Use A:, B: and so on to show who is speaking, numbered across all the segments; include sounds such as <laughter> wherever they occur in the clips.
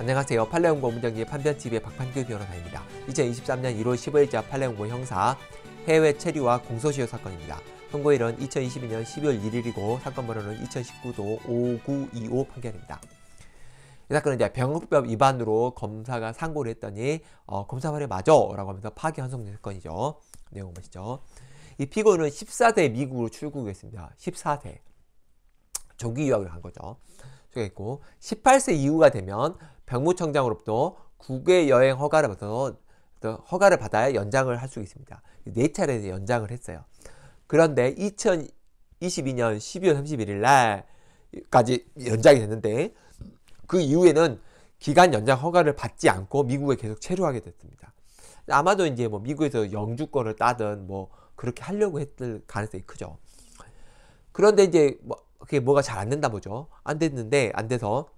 A: 안녕하세요. 팔레온고 문정기 판변TV의 박판규 변호사입니다. 2023년 1월 15일자 팔레온고 형사 해외 체류와 공소시효 사건입니다. 선고일은 2022년 12월 1일이고 사건 번호는 2019도 5925 판결입니다. 이 사건은 이제 병역법 위반으로 검사가 상고를 했더니 어, 검사 말에 맞어 라고 하면서 파기환송 사건이죠. 내용 보시죠. 이 피고는 14대 미국으로 출국했습니다. 14대. 조기 유학을 간 거죠. 적가 있고 18세 이후가 되면 병무청장으로부터 국외 여행 허가를 받아서 허가를 받아야 연장을 할 수 있습니다. 네 차례 연장을 했어요. 그런데 2022년 12월 31일 날까지 연장이 됐는데 그 이후에는 기간 연장 허가를 받지 않고 미국에 계속 체류하게 됐습니다. 아마도 이제 뭐 미국에서 영주권을 따든 뭐 그렇게 하려고 했을 가능성이 크죠. 그런데 이제 뭐 그게 뭐가 잘 안 된다 보죠. 안 됐는데 안 돼서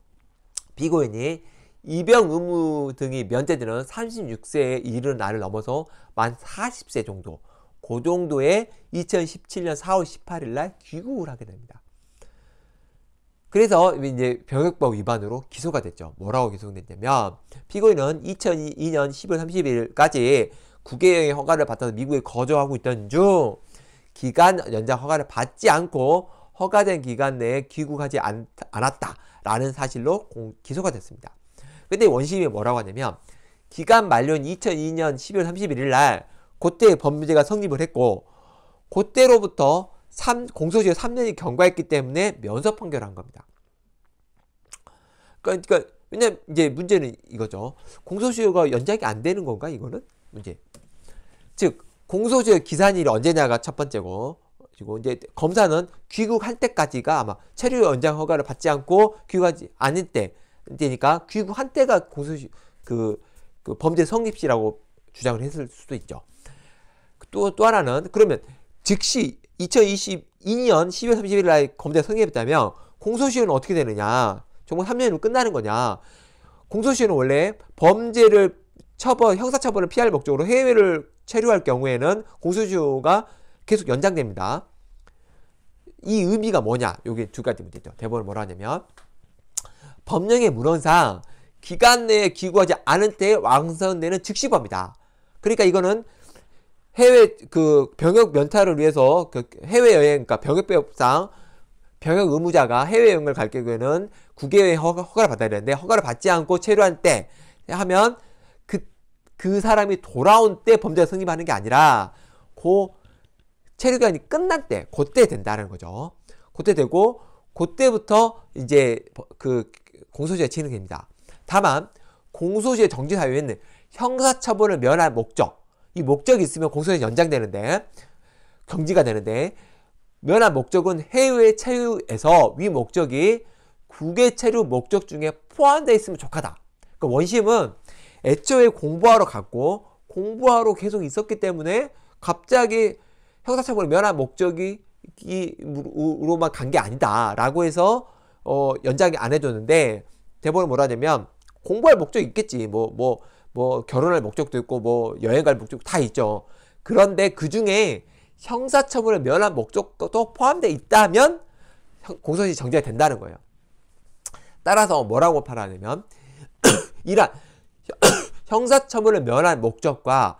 A: 비고인이 입영 의무 등이 면제되는 36세에 이르는 나이 넘어서 만 40세 정도 그 정도에 2017년 4월 18일 날 귀국을 하게 됩니다. 그래서 이제 병역법 위반으로 기소가 됐죠. 뭐라고 기소됐냐면 피고인은 2002년 10월 30일까지 국외여행 허가를 받아서 미국에 거주하고 있던 중 기간 연장 허가를 받지 않고 허가된 기간 내에 귀국하지 않, 않았다라는 사실로 공, 기소가 됐습니다. 근데 원심이 뭐라고 하냐면 기간 만료인 2002년 12월 31일 날 그때 범죄가 성립을 했고 그때로부터 3, 공소시효 3년이 경과했기 때문에 면소 판결한 겁니다. 그러니까, 그러니까 왜냐면 이제 문제는 이거죠. 공소시효가 연장이 안 되는 건가 이거는 문제. 즉 공소시효 기산일이 언제냐가 첫 번째고 그리고 이제 검사는 귀국할 때까지가 아마 체류 연장 허가를 받지 않고 귀국하지 않을 때니까 귀국한 때가 공소시 그, 그 범죄 성립시라고 주장을 했을 수도 있죠. 또, 또 하나는 그러면 즉시 2022년 12월 31일 날 검사 성립했다면 공소시효는 어떻게 되느냐? 정말 3년이면 끝나는 거냐? 공소시효는 원래 범죄를 처벌, 형사처벌을 피할 목적으로 해외를 체류할 경우에는 공소시효가 계속 연장됩니다. 이 의미가 뭐냐? 요게 두 가지 문제죠. 대법원 뭐라 하냐면 법령의 문헌상 기간 내에 기구하지 않은 때 왕성내는 즉시 범이다. 그러니까 이거는 해외 그 병역 면탈을 위해서 그 해외 여행 그러니까 병역법상 병역 의무자가 해외 여행을 갈 경우에는 9개월 허가, 를 받아야 되는데 허가를 받지 않고 체류한 때 하면 그그 그 사람이 돌아온 때 범죄가 성립하는 게 아니라 고 체류기간이 끝날 때, 그때 된다는 거죠. 그때 되고, 그때부터 이제 그공소시효 진행됩니다. 다만, 공소시효 정지 사유에는 형사처벌을 면할 목적, 이 목적이 있으면 공소시효 연장되는데, 경지가 되는데, 면할 목적은 해외 체류에서 위 목적이 국외 체류 목적 중에 포함되어 있으면 좋하다. 그러니까 원심은 애초에 공부하러 갔고 공부하러 계속 있었기 때문에 갑자기 형사처벌 면한 목적이로만 간 게 아니다라고 해서 어, 연장이 안 해줬는데 대법원 뭐라 하냐면 공부할 목적이 있겠지 뭐 뭐, 뭐 결혼할 목적도 있고 뭐 여행 갈목적다 있죠 그런데 그중에 형사처벌 면한 목적도 포함되 있다면 공소시 정지가 된다는 거예요 따라서 뭐라고 팔아냐면 <clears throat> 이란 <clears throat> 형사처벌을 면한 목적과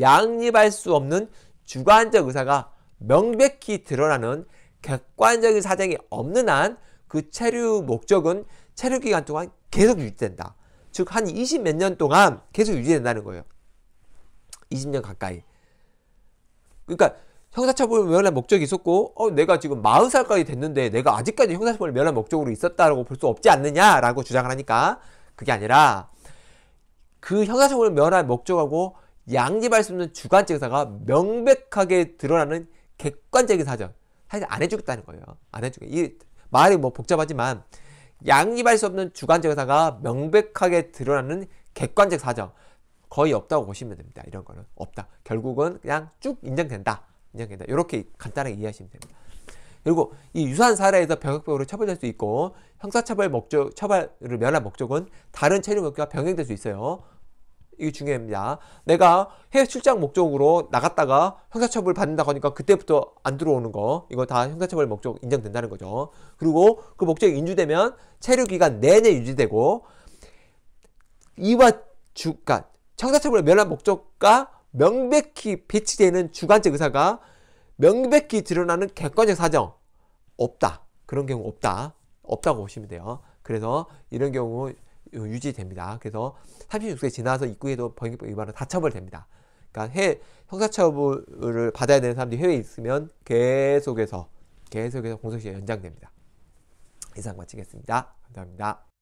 A: 양립할 수 없는 주관적 의사가 명백히 드러나는 객관적인 사정이 없는 한 그 체류 목적은 체류 기간 동안 계속 유지된다. 즉 한 20 몇 년 동안 계속 유지된다는 거예요. 20년 가까이. 그러니까 형사처벌 면할 목적이 있었고 어 내가 지금 40살까지 됐는데 내가 아직까지 형사처벌 을 면할 목적으로 있었다고볼 수 없지 않느냐라고 주장을 하니까 그게 아니라 그 형사처벌 을 면할 목적하고 양립할 수 없는 주관적 의사가 명백하게 드러나는 객관적인 사정. 사실 안 해주겠다는 거예요. 안 해주게. 이 말이 뭐 복잡하지만 양립할 수 없는 주관적 의사가 명백하게 드러나는 객관적 사정. 거의 없다고 보시면 됩니다. 이런 거는 없다. 결국은 그냥 쭉 인정된다. 인정된다. 이렇게 간단하게 이해하시면 됩니다. 그리고 이 유사한 사례에서 병역법으로 처벌될 수 있고 형사처벌 목적 처벌을 면한 목적은 다른 체류 목적과 병행될 수 있어요. 이게 중요합니다. 내가 해외 출장 목적으로 나갔다가 형사처벌 받는다고 하니까 그때부터 안 들어오는 거 이거 다 형사처벌 목적 인정된다는 거죠. 그리고 그 목적이 인주되면 체류 기간 내내 유지되고 이와 주간 그러니까 형사처벌 면한 목적과 명백히 배치되는 주관적 의사가 명백히 드러나는 객관적 사정 없다. 그런 경우 없다. 없다고 보시면 돼요. 그래서 이런 경우 어, 유지됩니다. 그래서 36세 지나서 입국에도 범행법 위반은 다 처벌됩니다. 그러니까 해 형사처벌을 받아야 되는 사람들이 해외에 있으면 계속해서 계속해서 공소시효 연장됩니다. 이상 마치겠습니다. 감사합니다.